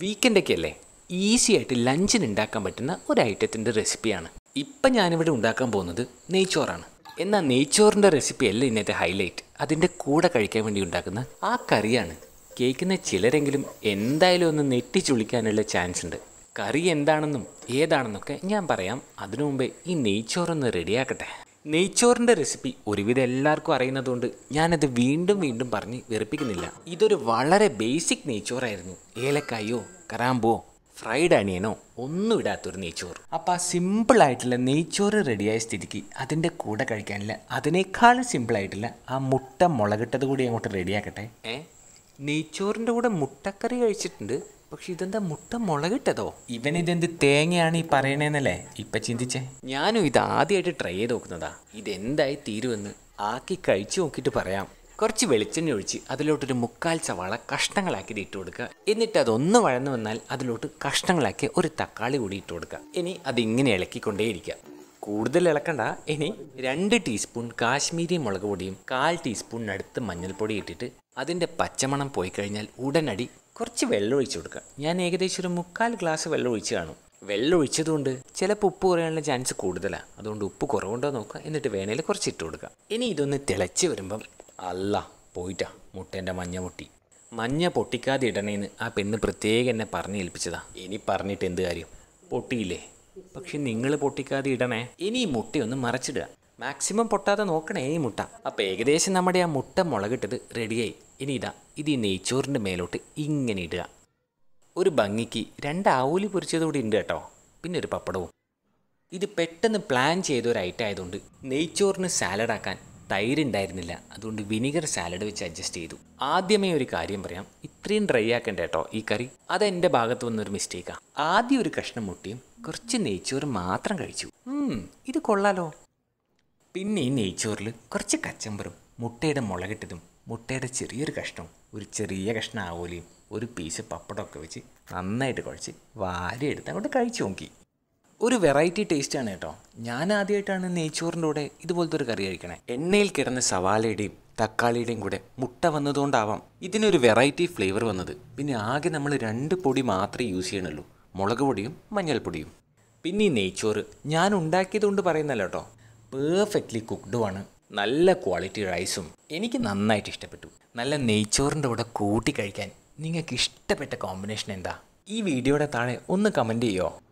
വീക്കെൻഡൊക്കെ അല്ലേ ഈസി ആയിട്ട് ലഞ്ചിന് ഉണ്ടാക്കാൻ പറ്റുന്ന ഒരു ഐറ്റത്തിൻ്റെ റെസിപ്പിയാണ് ഇപ്പം ഞാനിവിടെ ഉണ്ടാക്കാൻ പോകുന്നത് നെയ്ച്ചോറാണ് എന്നാൽ നെയ്ച്ചോറിൻ്റെ റെസിപ്പി അല്ല ഇന്നത്തെ ഹൈലൈറ്റ് അതിൻ്റെ കൂടെ കഴിക്കാൻ വേണ്ടി ഉണ്ടാക്കുന്ന ആ കറിയാണ് കേൾക്കുന്ന ചിലരെങ്കിലും എന്തായാലും ഒന്ന് നെറ്റിച്ചുളിക്കാനുള്ള ചാൻസ് ഉണ്ട് കറി എന്താണെന്നും ഏതാണെന്നൊക്കെ ഞാൻ പറയാം അതിനു മുമ്പേ ഈ നെയ്ച്ചോറൊന്ന് റെഡിയാക്കട്ടെ നെയ്ച്ചോറിൻ്റെ റെസിപ്പി ഒരുവിധം എല്ലാവർക്കും അറിയുന്നതുകൊണ്ട് ഞാനത് വീണ്ടും വീണ്ടും പറഞ്ഞ് വെറുപ്പിക്കുന്നില്ല ഇതൊരു വളരെ ബേസിക് നെയ്ച്ചോറായിരുന്നു ഏലക്കായോ കറാമ്പോ ഫ്രൈഡ് അണിയനോ ഒന്നും ഇടാത്തൊരു നെയ്ച്ചോറ് അപ്പോൾ ആ സിമ്പിളായിട്ടുള്ള നെയ്ച്ചോറ് റെഡിയായ സ്ഥിതിക്ക് അതിൻ്റെ കൂടെ കഴിക്കാനില്ല അതിനേക്കാളും സിമ്പിളായിട്ടില്ല ആ മുട്ട മുളകിട്ടത് കൂടി അങ്ങോട്ട് റെഡിയാക്കട്ടെ ഏ നെയ്ച്ചോറിൻ്റെ കൂടെ മുട്ടക്കറി കഴിച്ചിട്ടുണ്ട് പക്ഷെ ഇതെന്താ മുട്ട മുളകിട്ടതോ ഇവൻ ഇതെന്ത് തേങ്ങയാണ് ഈ പറയണേന്നല്ലേ ഇപ്പൊ ചിന്തിച്ചേ ഞാനും ഇത് ആദ്യമായിട്ട് ട്രൈ ചെയ്ത് നോക്കുന്നതാ ഇതെന്തായി തീരുമെന്ന് ആക്കി കഴിച്ചു നോക്കിയിട്ട് പറയാം കുറച്ച് വെളിച്ചെണ്ണ ഒഴിച്ച് അതിലോട്ടൊരു മുക്കാൽ സവാള കഷ്ണങ്ങളാക്കി ഇട്ട് കൊടുക്കുക എന്നിട്ട് അതൊന്ന് വഴന്നു വന്നാൽ അതിലോട്ട് കഷ്ണങ്ങളാക്കി ഒരു തക്കാളി കൂടി ഇട്ട് കൊടുക്കുക ഇനി അതിങ്ങനെ ഇളക്കിക്കൊണ്ടേയിരിക്കുക കൂടുതൽ ഇളക്കണ്ട ഇനി രണ്ട് ടീസ്പൂൺ കാശ്മീരി മുളക് പൊടിയും കാൽ ടീസ്പൂണിനടുത്ത് മഞ്ഞൾപ്പൊടി ഇട്ടിട്ട് അതിൻ്റെ പച്ചമണം പോയി കഴിഞ്ഞാൽ ഉടനടി കുറച്ച് വെള്ളം കൊടുക്കുക ഞാൻ ഏകദേശം ഒരു മുക്കാൽ ഗ്ലാസ് വെള്ളം ഒഴിച്ച് കാണും വെള്ളം ഒഴിച്ചതുകൊണ്ട് ചിലപ്പോൾ ഉപ്പ് കുറയാനുള്ള ചാൻസ് കൂടുതലാണ് അതുകൊണ്ട് ഉപ്പ് കുറവുണ്ടോ നോക്കുക എന്നിട്ട് വേണേൽ കുറച്ച് ഇട്ട് കൊടുക്കുക ഇനി ഇതൊന്ന് തിളച്ച് വരുമ്പം അല്ല പോയിട്ടാ മുട്ടേൻ്റെ മഞ്ഞ പൊട്ടി മഞ്ഞ പൊട്ടിക്കാതെ ഇടണേന്ന് ആ പെണ്ണ് പ്രത്യേകം എന്നെ പറഞ്ഞ് ഏൽപ്പിച്ചതാ ഇനി പറഞ്ഞിട്ട് എന്ത് കാര്യം പൊട്ടിയില്ലേ പക്ഷെ നിങ്ങൾ പൊട്ടിക്കാതെ ഇടണേ ഇനി ഈ മുട്ടയൊന്ന് മറച്ചിടുക മാക്സിമം പൊട്ടാതെ നോക്കണേ ഈ മുട്ട അപ്പോൾ ഏകദേശം നമ്മുടെ ആ മുട്ട മുളകിട്ടത് റെഡിയായി ഇനി ഇതാ ഇത് ഈ നെയ്ച്ചോറിൻ്റെ മേലോട്ട് ഇങ്ങനെ ഇടുക ഒരു ഭംഗിക്ക് രണ്ട് ആവൂലി പൊരിച്ചത് കൂടി ഉണ്ട് കേട്ടോ പിന്നെ ഒരു പപ്പടവും ഇത് പെട്ടെന്ന് പ്ലാൻ ചെയ്ത ഒരു ഐറ്റം ആയതുകൊണ്ട് നെയ്ച്ചോറിന് സാലഡാക്കാൻ തൈര് ഉണ്ടായിരുന്നില്ല അതുകൊണ്ട് വിനിഗർ സാലഡ് വെച്ച് അഡ്ജസ്റ്റ് ചെയ്തു ആദ്യമേ ഒരു കാര്യം പറയാം ഇത്രയും ഡ്രൈ ആക്കണ്ട കേട്ടോ ഈ കറി അതെൻ്റെ എൻ്റെ ഭാഗത്ത് വന്നൊരു മിസ്റ്റേക്കാണ് ആദ്യം ഒരു കഷ്ണം മുട്ടിയും കുറച്ച് നെയ്ച്ചോറ് മാത്രം കഴിച്ചു ഇത് കൊള്ളാലോ പിന്നെ ഈ നെയ്ച്ചോറിൽ കുറച്ച് കച്ചമ്പറും മുട്ടയുടെ മുളകിട്ടതും മുട്ടയുടെ ചെറിയൊരു കഷ്ണവും ഒരു ചെറിയ കഷ്ണം ആവോലിയും ഒരു പീസ് പപ്പടമൊക്കെ വെച്ച് നന്നായിട്ട് കുഴച്ച് വാരിയെടുത്ത് അങ്ങോട്ട് കഴിച്ചു നോക്കി ഒരു വെറൈറ്റി ടേസ്റ്റ് ആണ് കേട്ടോ ഞാൻ ആദ്യമായിട്ടാണ് നെയ്ച്ചോറിൻ്റെ കൂടെ ഇതുപോലത്തെ ഒരു കറി കഴിക്കണേ എണ്ണയിൽ കിടന്ന സവാലയുടെയും തക്കാളിയുടെയും കൂടെ മുട്ട വന്നതുകൊണ്ടാവാം ഇതിനൊരു വെറൈറ്റി ഫ്ലേവർ വന്നത് പിന്നെ ആകെ നമ്മൾ രണ്ട് പൊടി മാത്രമേ യൂസ് ചെയ്യണുള്ളൂ മുളക് പൊടിയും മഞ്ഞൾപ്പൊടിയും പിന്നെ ഈ നെയ്ച്ചോറ് ഞാൻ കൊണ്ട് പറയുന്നല്ലോ കേട്ടോ പെർഫെക്റ്റ്ലി കുക്ക്ഡുമാണ് നല്ല ക്വാളിറ്റി റൈസും എനിക്ക് നന്നായിട്ട് ഇഷ്ടപ്പെട്ടു നല്ല നെയ്ച്ചോറിൻ്റെ കൂടെ കൂട്ടി കഴിക്കാൻ നിങ്ങൾക്ക് ഇഷ്ടപ്പെട്ട കോമ്പിനേഷൻ എന്താ ഈ വീഡിയോയുടെ താഴെ ഒന്ന് കമൻറ്റ് ചെയ്യുമോ